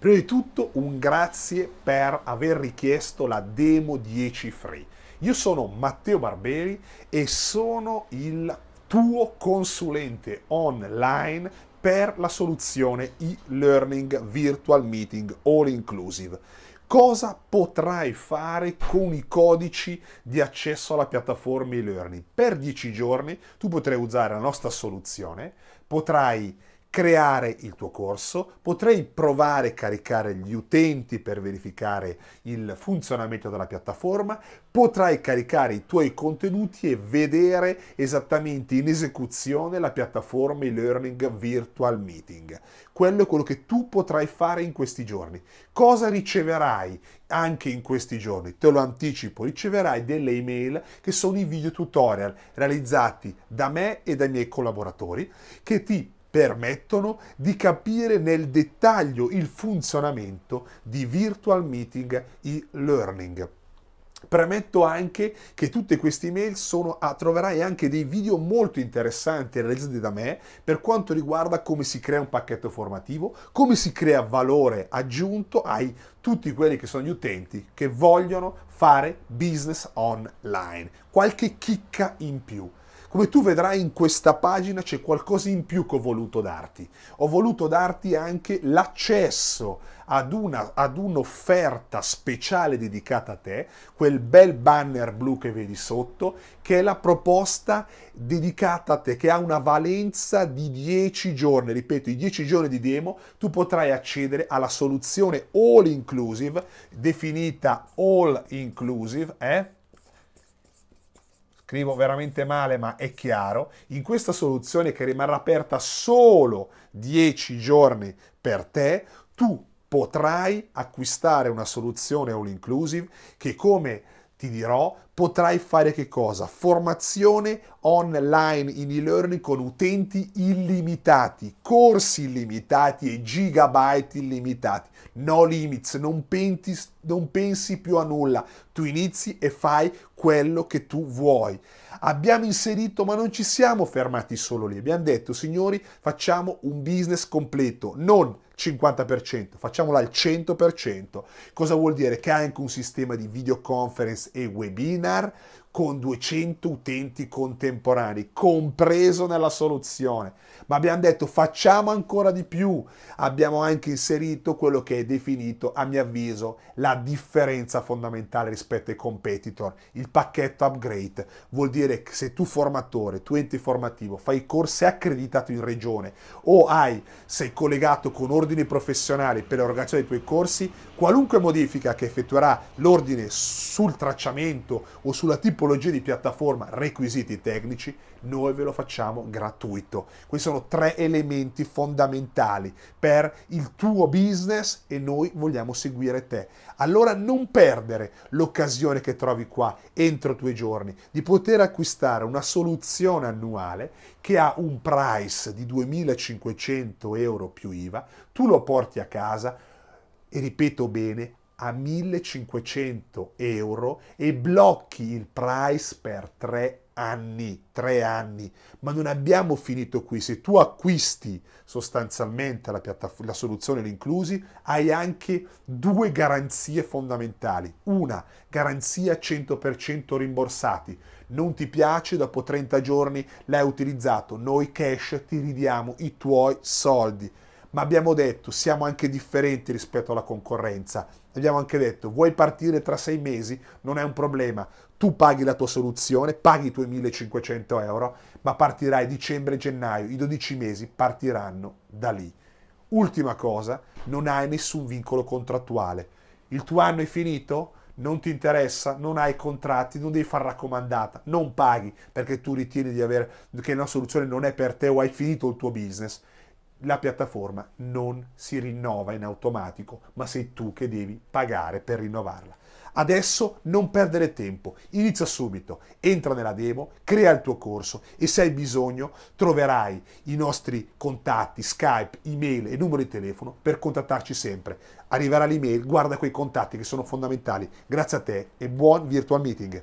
Prima di tutto un grazie per aver richiesto la demo 10 free. Io sono Matteo Barberi e sono il tuo consulente online per la soluzione e-learning virtual meeting all inclusive. Cosa potrai fare con i codici di accesso alla piattaforma e-learning? Per 10 giorni tu potrai usare la nostra soluzione, potrai creare il tuo corso, potrei provare a caricare gli utenti per verificare il funzionamento della piattaforma, potrai caricare i tuoi contenuti e vedere esattamente in esecuzione la piattaforma e-learning virtual meeting. Quello è quello che tu potrai fare in questi giorni. Cosa riceverai anche in questi giorni? Te lo anticipo, riceverai delle email che sono i video tutorial realizzati da me e dai miei collaboratori che ti permettono di capire nel dettaglio il funzionamento di Virtual Meeting e-Learning. Premetto anche che tutte queste email sono, ah, troverai anche dei video molto interessanti realizzati da me per quanto riguarda come si crea un pacchetto formativo, come si crea valore aggiunto ai tutti quelli che sono gli utenti che vogliono fare business online. Qualche chicca in più. Come tu vedrai in questa pagina c'è qualcosa in più che ho voluto darti. Ho voluto darti anche l'accesso ad, una, ad un'offerta speciale dedicata a te, quel bel banner blu che vedi sotto, che è la proposta dedicata a te, che ha una valenza di 10 giorni. Ripeto, i 10 giorni di demo tu potrai accedere alla soluzione all inclusive, definita all inclusive, eh? scrivo veramente male ma è chiaro, in questa soluzione che rimarrà aperta solo 10 giorni per te, tu potrai acquistare una soluzione all inclusive che come ti dirò potrai fare che cosa? Formazione online in e-learning con utenti illimitati, corsi illimitati e gigabyte illimitati. No limits, non, penti, non pensi più a nulla, tu inizi e fai quello che tu vuoi. Abbiamo inserito, ma non ci siamo fermati solo lì, abbiamo detto signori facciamo un business completo, non 50%, facciamolo al 100%. Cosa vuol dire? Che anche un sistema di videoconference e webinar Gracias. con 200 utenti contemporanei, compreso nella soluzione. Ma abbiamo detto facciamo ancora di più. Abbiamo anche inserito quello che è definito, a mio avviso, la differenza fondamentale rispetto ai competitor, il pacchetto upgrade. Vuol dire che se tu formatore, tu ente formativo, fai corsi accreditati in regione o hai, sei collegato con ordini professionali per l'erogazione dei tuoi corsi, qualunque modifica che effettuerà l'ordine sul tracciamento o sulla tipologia tipologie di piattaforma, requisiti tecnici, noi ve lo facciamo gratuito. Questi sono tre elementi fondamentali per il tuo business e noi vogliamo seguire te. Allora non perdere l'occasione che trovi qua entro i tuoi giorni di poter acquistare una soluzione annuale che ha un price di 2500 euro più IVA, tu lo porti a casa e ripeto bene, a 1500 euro e blocchi il price per tre anni, tre anni. Ma non abbiamo finito qui. Se tu acquisti sostanzialmente la, la soluzione l'inclusi, hai anche due garanzie fondamentali. Una, garanzia 100% rimborsati. Non ti piace, dopo 30 giorni l'hai utilizzato, noi cash ti ridiamo i tuoi soldi ma abbiamo detto siamo anche differenti rispetto alla concorrenza. Abbiamo anche detto vuoi partire tra sei mesi? Non è un problema. Tu paghi la tua soluzione, paghi i tuoi 1500 euro, ma partirai dicembre gennaio, i 12 mesi partiranno da lì. Ultima cosa, non hai nessun vincolo contrattuale. Il tuo anno è finito? Non ti interessa, non hai contratti, non devi fare raccomandata, non paghi perché tu ritieni di avere, che una soluzione non è per te o hai finito il tuo business la piattaforma non si rinnova in automatico, ma sei tu che devi pagare per rinnovarla. Adesso non perdere tempo, inizia subito, entra nella demo, crea il tuo corso e se hai bisogno troverai i nostri contatti, Skype, email e numero di telefono per contattarci sempre. Arriverà l'email, guarda quei contatti che sono fondamentali. Grazie a te e buon virtual meeting.